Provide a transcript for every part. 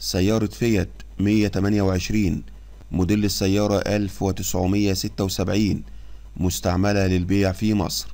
سيارة فيات 128 موديل السيارة 1976 مستعملة للبيع في مصر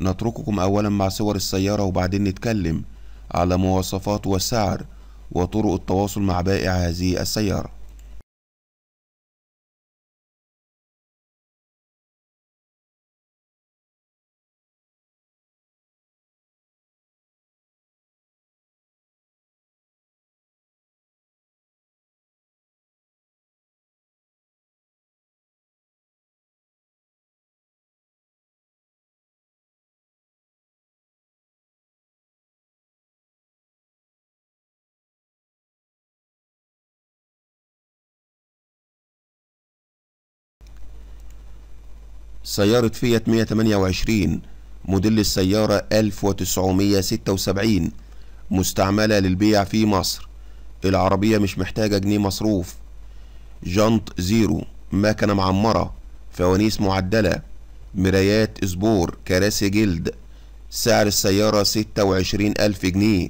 نترككم أولا مع صور السيارة وبعدين نتكلم على مواصفات والسعر وطرق التواصل مع بائع هذه السيارة سيارة فيات 128 موديل السيارة 1976 مستعملة للبيع في مصر العربية مش محتاجة جنيه مصروف جنط زيرو مكنة معمرة فوانيس معدلة مرايات اسبور كراسي جلد سعر السيارة ستة وعشرين ألف جنيه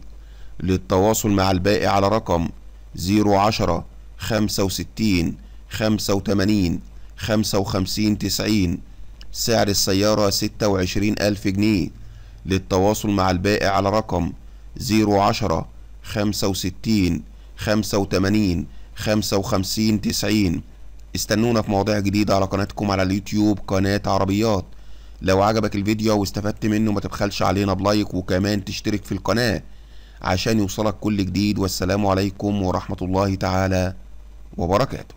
للتواصل مع الباقي على رقم زيرو عشرة خمسة وستين خمسة وتمانين خمسة وخمسين تسعين سعر السيارة 26 ألف جنيه للتواصل مع البائع على رقم 010 65 85 55 90 استنونا في مواضيع جديدة على قناتكم على اليوتيوب قناة عربيات لو عجبك الفيديو واستفدت منه ما تبخلش علينا بلايك وكمان تشترك في القناة عشان يوصلك كل جديد والسلام عليكم ورحمة الله تعالى وبركاته